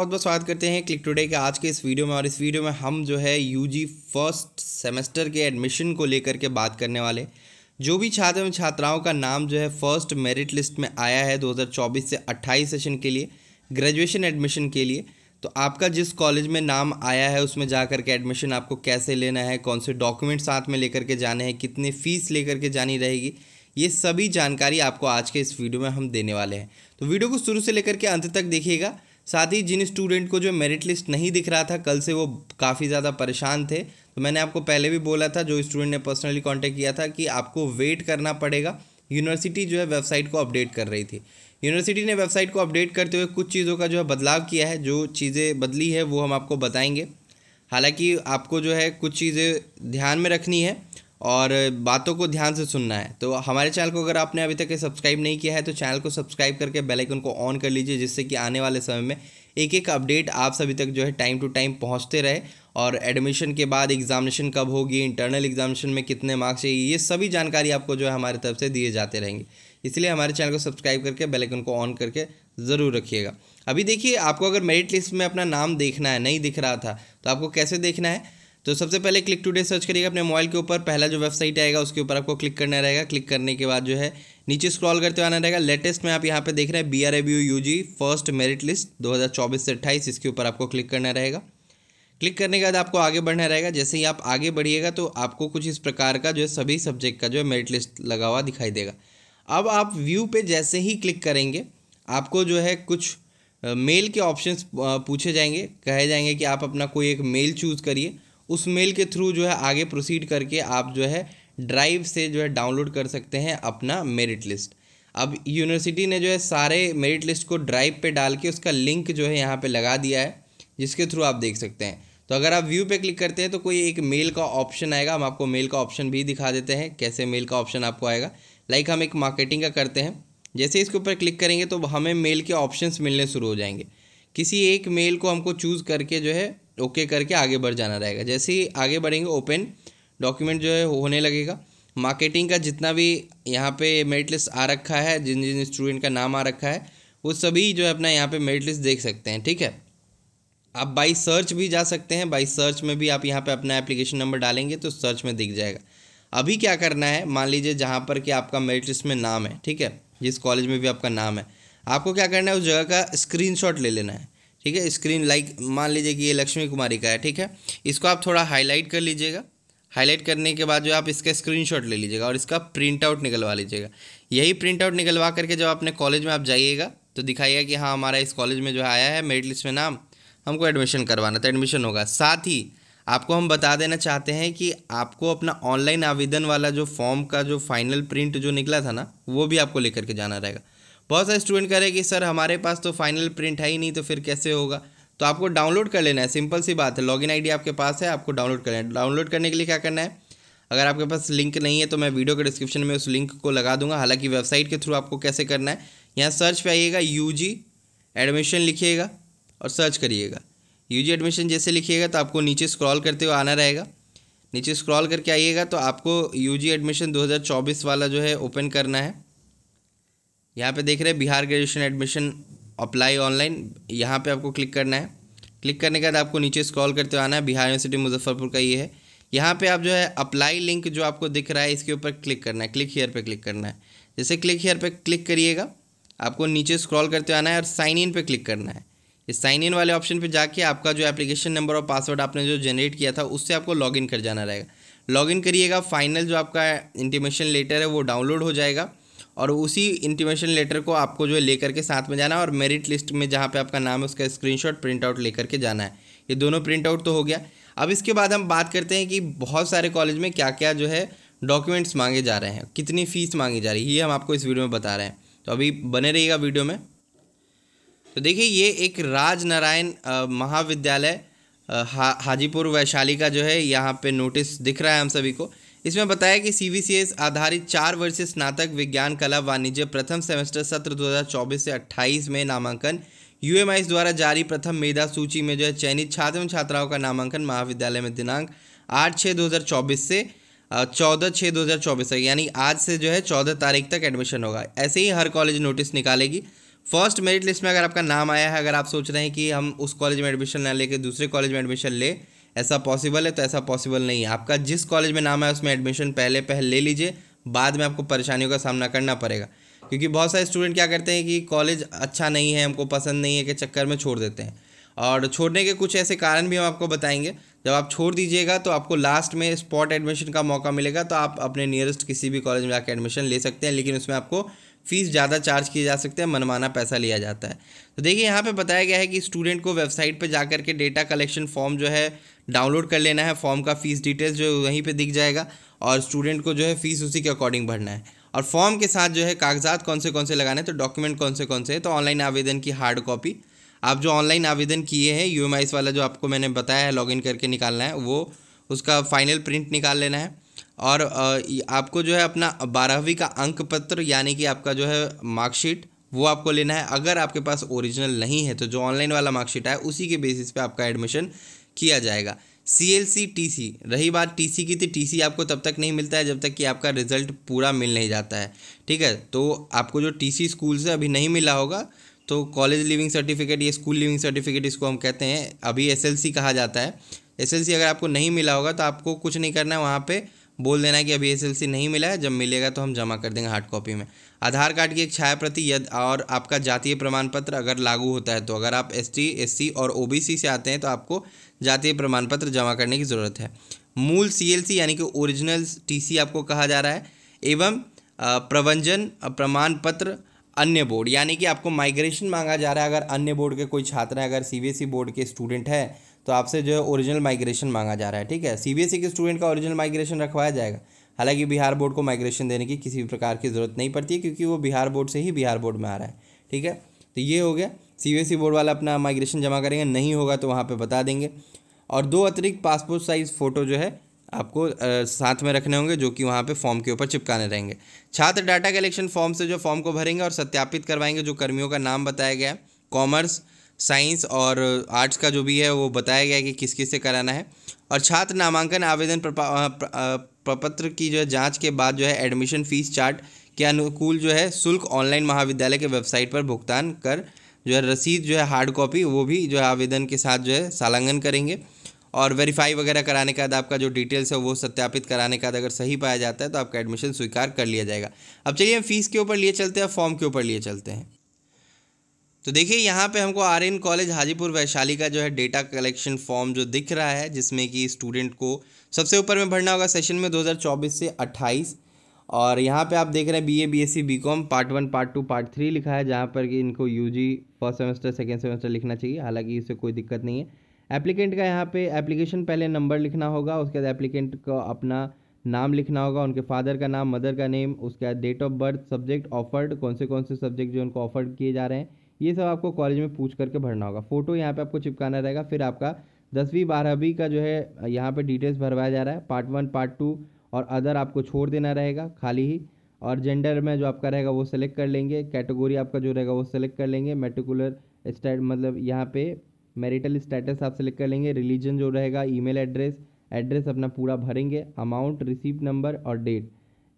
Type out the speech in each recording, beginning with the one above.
बहुत बहुत स्वागत करते हैं क्लिक टुडे के आज के इस वीडियो में और इस वीडियो में हम जो है यूजी फर्स्ट सेमेस्टर के एडमिशन को लेकर के बात करने वाले जो भी छात्र एवं छात्राओं का नाम जो है फर्स्ट मेरिट लिस्ट में आया है 2024 से 28 सेशन के लिए ग्रेजुएशन एडमिशन के लिए तो आपका जिस कॉलेज में नाम आया है उसमें जा कर के एडमिशन आपको कैसे लेना है कौन से डॉक्यूमेंट साथ में लेकर के जाने हैं कितनी फ़ीस लेकर के जानी रहेगी ये सभी जानकारी आपको आज के इस वीडियो में हम देने वाले हैं तो वीडियो को शुरू से लेकर के अंत तक देखिएगा साथ ही जिन स्टूडेंट को जो मेरिट लिस्ट नहीं दिख रहा था कल से वो काफ़ी ज़्यादा परेशान थे तो मैंने आपको पहले भी बोला था जो स्टूडेंट ने पर्सनली कॉन्टैक्ट किया था कि आपको वेट करना पड़ेगा यूनिवर्सिटी जो है वेबसाइट को अपडेट कर रही थी यूनिवर्सिटी ने वेबसाइट को अपडेट करते हुए कुछ चीज़ों का जो है बदलाव किया है जो चीज़ें बदली है वो हम आपको बताएंगे हालांकि आपको जो है कुछ चीज़ें ध्यान में रखनी है और बातों को ध्यान से सुनना है तो हमारे चैनल को अगर आपने अभी तक सब्सक्राइब नहीं किया है तो चैनल को सब्सक्राइब करके बेल आइकन को ऑन कर लीजिए जिससे कि आने वाले समय में एक एक अपडेट आप सभी तक जो है टाइम टू टाइम पहुंचते रहे और एडमिशन के बाद एग्जामिनेशन कब होगी इंटरनल एग्जामिनेशन में कितने मार्क्स चाहिए ये सभी जानकारी आपको जो है हमारे तरफ से दिए जाते रहेंगे इसलिए हमारे चैनल को सब्सक्राइब करके बेल आइकन को ऑन करके ज़रूर रखिएगा अभी देखिए आपको अगर मेरिट लिस्ट में अपना नाम देखना है नहीं दिख रहा था तो आपको कैसे देखना है तो सबसे पहले क्लिक टूडे सर्च करिएगा अपने मोबाइल के ऊपर पहला जो वेबसाइट आएगा उसके ऊपर आपको क्लिक करना रहेगा क्लिक करने के बाद जो है नीचे स्क्रॉल करते आना रहेगा लेटेस्ट में आप यहाँ पे देख रहे हैं B R A B U G first merit list 2024 से 28 इसके ऊपर आपको क्लिक करना रहेगा क्लिक करने के बाद आपको आगे बढ़ना रहेगा जैसे ही आप आगे बढ़िएगा तो आपको कुछ इस प्रकार का जो है सभी सब्जेक्ट का जो है मेरिट लिस्ट लगा हुआ दिखाई देगा अब आप व्यू पे जैसे ही क्लिक करेंगे आपको जो है कुछ मेल के ऑप्शंस पूछे जाएंगे कहे जाएंगे कि आप अपना कोई एक मेल चूज़ करिए उस मेल के थ्रू जो है आगे प्रोसीड करके आप जो है ड्राइव से जो है डाउनलोड कर सकते हैं अपना मेरिट लिस्ट अब यूनिवर्सिटी ने जो है सारे मेरिट लिस्ट को ड्राइव पे डाल के उसका लिंक जो है यहाँ पे लगा दिया है जिसके थ्रू आप देख सकते हैं तो अगर आप व्यू पे क्लिक करते हैं तो कोई एक मेल का ऑप्शन आएगा हम आपको मेल का ऑप्शन भी दिखा देते हैं कैसे मेल का ऑप्शन आपको आएगा लाइक हम एक मार्केटिंग का करते हैं जैसे इसके ऊपर क्लिक करेंगे तो हमें मेल के ऑप्शन मिलने शुरू हो जाएंगे किसी एक मेल को हमको चूज़ करके जो है ओके okay करके आगे बढ़ जाना रहेगा जैसे ही आगे बढ़ेंगे ओपन डॉक्यूमेंट जो है होने लगेगा मार्केटिंग का जितना भी यहाँ पे मेरिट लिस्ट आ रखा है जिन जिन स्टूडेंट का नाम आ रखा है वो सभी जो है अपना यहाँ पे मेरिट लिस्ट देख सकते हैं ठीक है आप बाई सर्च भी जा सकते हैं बाई सर्च में भी आप यहाँ पे अपना एप्लीकेशन नंबर डालेंगे तो सर्च में दिख जाएगा अभी क्या करना है मान लीजिए जहाँ पर कि आपका मेरिट लिस्ट में नाम है ठीक है जिस कॉलेज में भी आपका नाम है आपको क्या करना है उस जगह का स्क्रीनशॉट ले लेना है ठीक है स्क्रीन लाइक मान लीजिए कि ये लक्ष्मी कुमारी का है ठीक है इसको आप थोड़ा हाईलाइट कर लीजिएगा हाईलाइट करने के बाद जो आप इसका स्क्रीनशॉट ले लीजिएगा और इसका प्रिंट आउट निकलवा लीजिएगा यही प्रिंट आउट निकलवा करके जब अपने कॉलेज में आप जाइएगा तो दिखाइएगा कि हाँ हमारा इस कॉलेज में जो आया है मेरिट लिस्ट में नाम हमको एडमिशन करवाना था तो एडमिशन होगा साथ ही आपको हम बता देना चाहते हैं कि आपको अपना ऑनलाइन आवेदन वाला जो फॉर्म का जो फाइनल प्रिंट जो निकला था ना वो भी आपको लेकर के जाना रहेगा बहुत सारे स्टूडेंट कह रहे हैं कि सर हमारे पास तो फाइनल प्रिंट है ही नहीं तो फिर कैसे होगा तो आपको डाउनलोड कर लेना है सिंपल सी बात है लॉगिन आईडी आपके पास है आपको डाउनलोड लेना है डाउनलोड करने के लिए क्या करना है अगर आपके पास लिंक नहीं है तो मैं वीडियो के डिस्क्रिप्शन में उस लिंक को लगा दूंगा हालांकि वेबसाइट के थ्रू आपको कैसे करना है यहाँ सर्च पे आइएगा यू एडमिशन लिखिएगा और सर्च करिएगा यू एडमिशन जैसे लिखिएगा तो आपको नीचे स्क्रॉल करते हुए आना रहेगा नीचे स्क्रॉल करके आइएगा तो आपको यू एडमिशन दो वाला जो है ओपन करना है यहाँ पे देख रहे हैं Bihar graduation admission apply online यहाँ पे आपको क्लिक करना है क्लिक करने के बाद आपको नीचे स्क्रॉल करते हुए आना है बिहार यूनिवर्सिटी मुजफ्फरपुर का ये है यहाँ पे आप जो है अप्लाई लिंक जो आपको दिख रहा है इसके ऊपर क्लिक करना है क्लिक हेयर पे क्लिक करना है जैसे क्लिक हेयर पे क्लिक करिएगा आपको नीचे स्क्रॉल करते हुए आना है और साइन इन पर क्लिक करना है इस साइन इन वाले ऑप्शन पर जाके आपका जो एप्लीकेशन नंबर और पासवर्ड आपने जो जनरेट किया था उससे आपको लॉग कर जाना रहेगा लॉगिन करिएगा फाइनल जो आपका इंटीमेशन लेटर है वो डाउनलोड हो जाएगा और उसी इंटीमेशन लेटर को आपको जो है लेकर के साथ में जाना है और मेरिट लिस्ट में जहाँ पे आपका नाम है उसका स्क्रीनशॉट प्रिंट आउट लेकर के जाना है ये दोनों प्रिंट आउट तो हो गया अब इसके बाद हम बात करते हैं कि बहुत सारे कॉलेज में क्या क्या जो है डॉक्यूमेंट्स मांगे जा रहे हैं कितनी फ़ीस मांगी जा रही है ये हम आपको इस वीडियो में बता रहे हैं तो अभी बने रहिएगा वीडियो में तो देखिए ये एक राज नारायण महाविद्यालय हा, हाजीपुर वैशाली का जो है यहाँ पर नोटिस दिख रहा है हम सभी को इसमें बताया कि सी आधारित चार वर्षीय स्नातक विज्ञान कला वाणिज्य प्रथम सेमेस्टर सत्र 2024 से 28 में नामांकन यू द्वारा जारी प्रथम मेधा सूची में जो है चयनित छात्र एवं छात्राओं का नामांकन महाविद्यालय में दिनांक आठ छः दो से चौदह छः दो हज़ार चौबीस तक यानी आज से जो है चौदह तारीख तक एडमिशन होगा ऐसे ही हर कॉलेज नोटिस निकालेगी फर्स्ट मेरिट लिस्ट में अगर आपका नाम आया है अगर आप सोच रहे हैं कि हम उस कॉलेज में एडमिशन ना लेके दूसरे कॉलेज में एडमिशन ले ऐसा पॉसिबल है तो ऐसा पॉसिबल नहीं है आपका जिस कॉलेज में नाम है उसमें एडमिशन पहले पहले ले लीजिए बाद में आपको परेशानियों का सामना करना पड़ेगा क्योंकि बहुत सारे स्टूडेंट क्या करते हैं कि कॉलेज अच्छा नहीं है हमको पसंद नहीं है के चक्कर में छोड़ देते हैं और छोड़ने के कुछ ऐसे कारण भी हम आपको बताएंगे जब आप छोड़ दीजिएगा तो आपको लास्ट में स्पॉट एडमिशन का मौका मिलेगा तो आप अपने नियरेस्ट किसी भी कॉलेज में जाकर एडमिशन ले सकते हैं लेकिन उसमें आपको फ़ीस ज़्यादा चार्ज किए जा सकते हैं मनमाना पैसा लिया जाता है तो देखिए यहाँ पे बताया गया है कि स्टूडेंट को वेबसाइट पे जा कर के डेटा कलेक्शन फॉर्म जो है डाउनलोड कर लेना है फॉर्म का फ़ीस डिटेल्स जो वहीं पे दिख जाएगा और स्टूडेंट को जो है फ़ीस उसी के अकॉर्डिंग भरना है और फॉर्म के साथ जो है कागजात कौन से कौन से लगाने तो डॉक्यूमेंट कौन से कौन से है तो ऑनलाइन आवेदन की हार्ड कॉपी आप जो ऑनलाइन आवेदन किए हैं यू वाला जो आपको मैंने बताया है लॉगिन करके निकालना है वो उसका फाइनल प्रिंट निकाल लेना है और आपको जो है अपना बारहवीं का अंक पत्र यानी कि आपका जो है मार्कशीट वो आपको लेना है अगर आपके पास ओरिजिनल नहीं है तो जो ऑनलाइन वाला मार्कशीट है उसी के बेसिस पे आपका एडमिशन किया जाएगा C L C T C रही बात टी सी की तो टी सी आपको तब तक नहीं मिलता है जब तक कि आपका रिजल्ट पूरा मिल नहीं जाता है ठीक है तो आपको जो टी सी स्कूल से अभी नहीं मिला होगा तो कॉलेज लिविंग सर्टिफिकेट या स्कूल लिविंग सर्टिफिकेट इसको हम कहते हैं अभी एस एल सी कहा जाता है एस एल सी अगर आपको नहीं मिला होगा तो आपको कुछ नहीं करना है वहाँ पर बोल देना है कि अभी एस एल सी नहीं मिला है जब मिलेगा तो हम जमा कर देंगे हार्ड कॉपी में आधार कार्ड की एक छाया प्रति यद और आपका जातीय प्रमाण पत्र अगर लागू होता है तो अगर आप एस टी और ओ से आते हैं तो आपको जातीय प्रमाण पत्र जमा करने की ज़रूरत है मूल सी यानी कि ओरिजिनल टी आपको कहा जा रहा है एवं प्रवंजन प्रमाण पत्र अन्य बोर्ड यानी कि आपको माइग्रेशन मांगा जा रहा है अगर अन्य बोर्ड के कोई छात्र है अगर सी e बोर्ड के स्टूडेंट हैं तो आपसे जो है ओरिजिनल माइग्रेशन मांगा जा रहा है ठीक है सी e के स्टूडेंट का ओरिजिनल माइग्रेशन रखवाया जाएगा हालांकि बिहार बोर्ड को माइग्रेशन देने की किसी भी प्रकार की ज़रूरत नहीं पड़ती है क्योंकि वो बिहार बोर्ड से ही बिहार बोर्ड में आ रहा है ठीक है तो ये हो गया सी e बोर्ड वाला अपना माइग्रेशन जमा करेंगे नहीं होगा तो वहाँ पर बता देंगे और दो अतिरिक्त पासपोर्ट साइज़ फ़ोटो जो है आपको आ, साथ में रखने होंगे जो कि वहाँ पे फॉर्म के ऊपर चिपकाने रहेंगे छात्र डाटा कलेक्शन फॉर्म से जो फॉर्म को भरेंगे और सत्यापित करवाएंगे जो कर्मियों का नाम बताया गया है कॉमर्स साइंस और आर्ट्स का जो भी है वो बताया गया है कि किस किस से कराना है और छात्र नामांकन आवेदन प्रपत्र की जो है जाँच के बाद जो है एडमिशन फीस चार्ट के अनुकूल जो है शुल्क ऑनलाइन महाविद्यालय के वेबसाइट पर भुगतान कर जो है रसीद जो है हार्ड कॉपी वो भी जो है आवेदन के साथ जो है सालंगन करेंगे और वेरीफाई वगैरह कराने के बाद आपका जो डिटेल्स है वो सत्यापित कराने के बाद अगर सही पाया जाता है तो आपका एडमिशन स्वीकार कर लिया जाएगा अब चलिए हम फीस के ऊपर लिए चलते हैं फॉर्म के ऊपर लिए चलते हैं तो देखिए यहाँ पे हमको आर्यन कॉलेज हाजीपुर वैशाली का जो है डेटा कलेक्शन फॉर्म जो दिख रहा है जिसमें कि स्टूडेंट को सबसे ऊपर में भरना होगा सेशन में 2024 से 28 और यहाँ पे आप देख रहे हैं BA BSc BCom part one part two part three लिखा है जहाँ पर कि इनको UG first semester second semester लिखना चाहिए हालाँकि इससे कोई दिक्कत नहीं है एप्लीकेंट का यहाँ पर एप्लीकेशन पहले नंबर लिखना होगा उसके बाद एप्लीकेंट का अपना नाम लिखना होगा उनके फादर का नाम मदर का नेम उसके बाद date of birth subject offered कौन से कौन से सब्जेक्ट जो उनको ऑफर्ड किए जा रहे हैं ये सब आपको कॉलेज में पूछ करके भरना होगा फ़ोटो यहाँ पे आपको चिपकाना रहेगा फिर आपका दसवीं बारहवीं का जो है यहाँ पे डिटेल्स भरवाया जा रहा है पार्ट वन पार्ट टू और अदर आपको छोड़ देना रहेगा खाली ही और जेंडर में जो आपका रहेगा वो सिलेक्ट कर लेंगे कैटेगोरी आपका जो रहेगा वो सिलेक्ट कर लेंगे मेटिकुलर स्टेट मतलब यहाँ पे मैरिटल स्टेटस आप सिलेक्ट कर लेंगे रिलीजन जो रहेगा ई एड्रेस एड्रेस अपना पूरा भरेंगे अमाउंट रिसीप्ट नंबर और डेट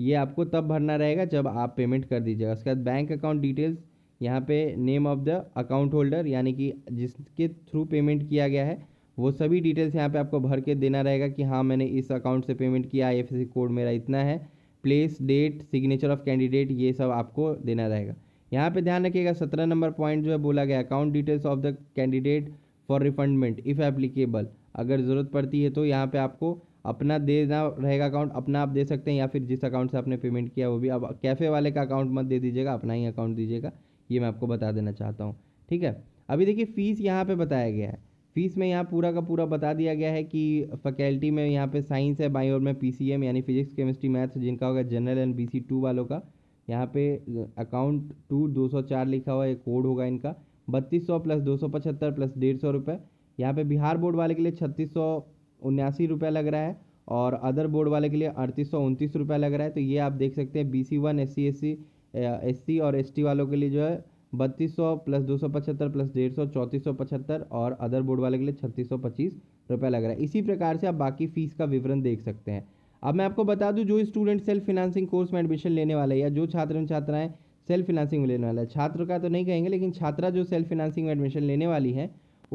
ये आपको तब भरना रहेगा जब आप पेमेंट कर दीजिएगा उसके बाद बैंक अकाउंट डिटेल्स यहाँ पे name of the account holder यानी कि जिसके थ्रू पेमेंट किया गया है वो सभी डिटेल्स यहाँ पे आपको भर के देना रहेगा कि हाँ मैंने इस अकाउंट से पेमेंट किया आई कोड मेरा इतना है place date signature of candidate ये सब आपको देना रहेगा यहाँ पे ध्यान रखिएगा सत्रह नंबर पॉइंट जो है बोला गया account details of the candidate for refundment if applicable अगर ज़रूरत पड़ती है तो यहाँ पे आपको अपना देना रहेगा अकाउंट अपना आप दे सकते हैं या फिर जिस अकाउंट से आपने पेमेंट किया वो भी आप कैफ़े वाले का अकाउंट मत दे दीजिएगा अपना ही अकाउंट दीजिएगा ये मैं आपको बता देना चाहता हूँ ठीक है अभी देखिए फ़ीस यहाँ पे बताया गया है फ़ीस में यहाँ पूरा का पूरा बता दिया गया है कि फैकल्टी में यहाँ पे साइंस है बाई और में पी यानी फिजिक्स केमिस्ट्री मैथ्स जिनका होगा जनरल एंड बी टू वालों का यहाँ पे अकाउंट टू दो सौ चार लिखा हुआ है कोड होगा इनका बत्तीस सौ प्लस दो सौ पचहत्तर प्लस डेढ़ सौ रुपये यहाँ पर बिहार बोर्ड वाले के लिए छत्तीस सौ उन्यासी रुपये लग रहा है और अदर बोर्ड वाले के लिए अड़तीस सौ उनतीस रुपये लग रहा है तो ये आप देख सकते हैं B C one S C S C S C S S T वालों के लिए जो है बत्तीस सौ प्लस दो सौ पचहत्तर प्लस डेढ़ सौ चौंतीस सौ पचहत्तर और अदर बोर्ड वाले के लिए छत्तीस सौ पच्चीस रुपये लग रहा है इसी प्रकार से आप बाकी फ़ीस का विवरण देख सकते हैं अब मैं आपको बता दूं जो स्टूडेंट सेल्फ फिनांसिंग कोर्स में एडमिशन लेने वाला है या जो छात्र एवं छात्राएं सेल्फ फिनांसिंग में लेने वाला है छात्र का तो नहीं कहेंगे लेकिन छात्रा जो सेल्फ फिनांसिंग में एडमिशन लेने वाली है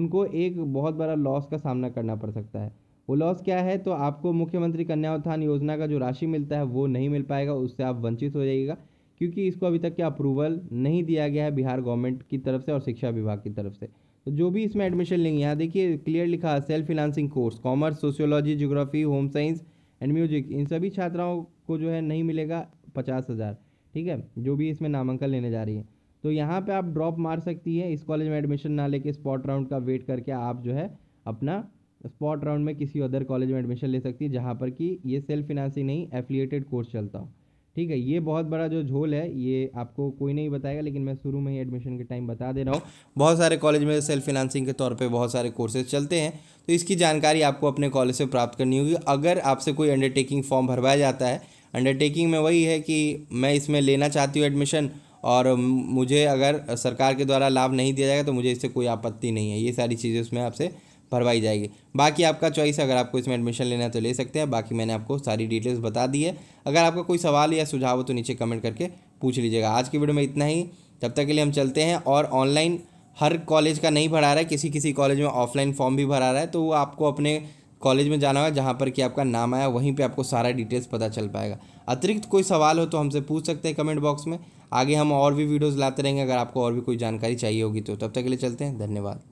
उनको एक बहुत बड़ा लॉस का सामना करना पड़ सकता है वो लॉस क्या है तो आपको मुख्यमंत्री कन्या उत्थान योजना का जो राशि मिलता है वो नहीं मिल पाएगा उससे आप वंचित हो जाइएगा क्योंकि इसको अभी तक क्या अप्रूवल नहीं दिया गया है बिहार गवर्नमेंट की तरफ से और शिक्षा विभाग की तरफ से तो जो भी इसमें एडमिशन लेंगे यहाँ देखिए क्लियर लिखा है self financing course commerce sociology geography home science and music इन सभी छात्राओं को जो है नहीं मिलेगा पचास हज़ार ठीक है जो भी इसमें नामांकन लेने जा रही है तो यहाँ पे आप ड्रॉप मार सकती है इस कॉलेज में एडमिशन ना लेके स्पॉट राउंड का वेट करके आप जो है अपना स्पॉट राउंड में किसी अदर कॉलेज में एडमिशन ले सकती है जहाँ पर कि ये सेल्फ फिनांसिंग नहीं एफिलिएटेड कोर्स चलता हो ठीक है ये बहुत बड़ा जो झोल है ये आपको कोई नहीं बताएगा लेकिन मैं शुरू में ही एडमिशन के टाइम बता दे रहा हूँ बहुत सारे कॉलेज में सेल्फ फिनांसिंग के तौर पे बहुत सारे कोर्सेज चलते हैं तो इसकी जानकारी आपको अपने कॉलेज से प्राप्त करनी होगी अगर आपसे कोई अंडरटेकिंग फॉर्म भरवाया जाता है अंडरटेकिंग में वही है कि मैं इसमें लेना चाहती हूँ एडमिशन और मुझे अगर सरकार के द्वारा लाभ नहीं दिया जाएगा तो मुझे इससे कोई आपत्ति नहीं है ये सारी चीज़ें उसमें आपसे भरवाई जाएगी बाकी आपका चॉइस अगर आपको इसमें एडमिशन लेना है तो ले सकते हैं बाकी मैंने आपको सारी डिटेल्स बता दी है अगर आपका कोई सवाल या सुझाव हो तो नीचे कमेंट करके पूछ लीजिएगा आज की वीडियो में इतना ही तब तक के लिए हम चलते हैं और ऑनलाइन हर कॉलेज का नहीं भरा रहा है किसी किसी कॉलेज में ऑफलाइन फॉर्म भी भरा रहा है तो वो आपको अपने कॉलेज में जाना होगा जहाँ पर कि आपका नाम आया वहीं पे आपको सारा डिटेल्स पता चल पाएगा अतिरिक्त कोई सवाल हो तो हमसे पूछ सकते हैं कमेंट बॉक्स में आगे हम और भी वीडियोज़ लाते रहेंगे अगर आपको और भी कोई जानकारी चाहिए होगी तो तब तक के लिए चलते हैं धन्यवाद